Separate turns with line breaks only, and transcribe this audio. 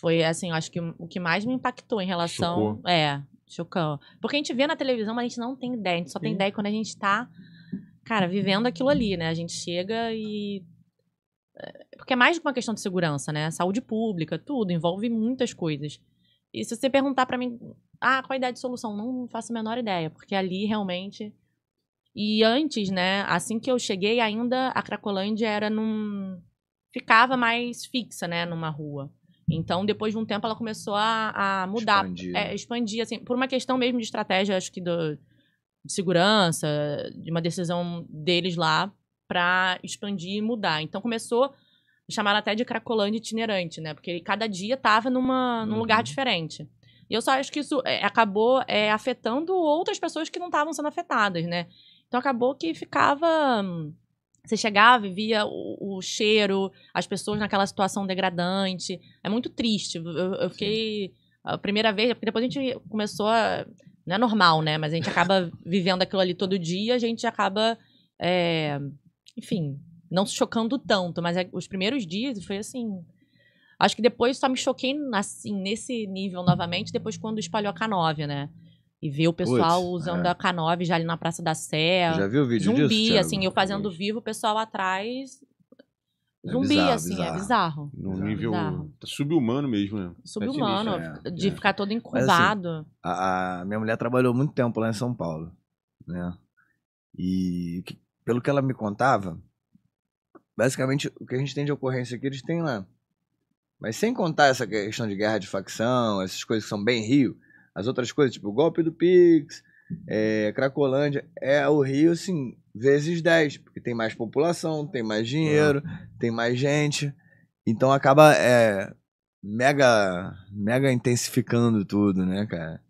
Foi, assim, eu acho que o que mais me impactou em relação. Chocou. É, chocou. Porque a gente vê na televisão, mas a gente não tem ideia. A gente só Sim. tem ideia quando a gente tá, cara, vivendo aquilo ali, né? A gente chega e. É, porque é mais que uma questão de segurança, né? Saúde pública, tudo, envolve muitas coisas. E se você perguntar para mim, ah, qual a ideia de solução? Não faço a menor ideia, porque ali realmente. E antes, né? Assim que eu cheguei, ainda a Cracolândia era num. ficava mais fixa, né? Numa rua. Então, depois de um tempo, ela começou a, a mudar, expandir. É, expandir, assim, por uma questão mesmo de estratégia, acho que do, de segurança, de uma decisão deles lá para expandir e mudar. Então, começou chamaram até de cracolândia itinerante, né? Porque ele, cada dia tava numa, num uhum. lugar diferente. E eu só acho que isso é, acabou é, afetando outras pessoas que não estavam sendo afetadas, né? Então acabou que ficava. Você chegava e via o cheiro, as pessoas naquela situação degradante. É muito triste. Eu, eu fiquei. A primeira vez, porque depois a gente começou a. Não é normal, né? Mas a gente acaba vivendo aquilo ali todo dia, a gente acaba. É, enfim, não se chocando tanto, mas é, os primeiros dias foi assim. Acho que depois só me choquei assim, nesse nível novamente, depois quando espalhou a K9, né? E ver o pessoal usando é. a K9 já ali na Praça da Sé. Já viu o vídeo zumbi, disso? Zumbi, assim, eu fazendo vivo, o pessoal atrás é zumbi, bizarro, assim, bizarro. é bizarro.
No nível bizarro. Tá subhumano mesmo, né? Subhumano, é, de é. ficar todo encurvado. Mas, assim, a, a, minha mulher trabalhou muito tempo lá em São Paulo, né? E que, pelo que ela me contava, basicamente o que a gente tem de ocorrência aqui, eles têm lá. Mas sem contar essa questão de guerra de facção, essas coisas que são bem Rio, as outras coisas, tipo o golpe do Pix, é, Cracolândia é o Rio, assim, vezes 10, porque tem mais população, tem mais dinheiro, uhum. tem mais gente. Então acaba é, mega, mega intensificando tudo, né, cara?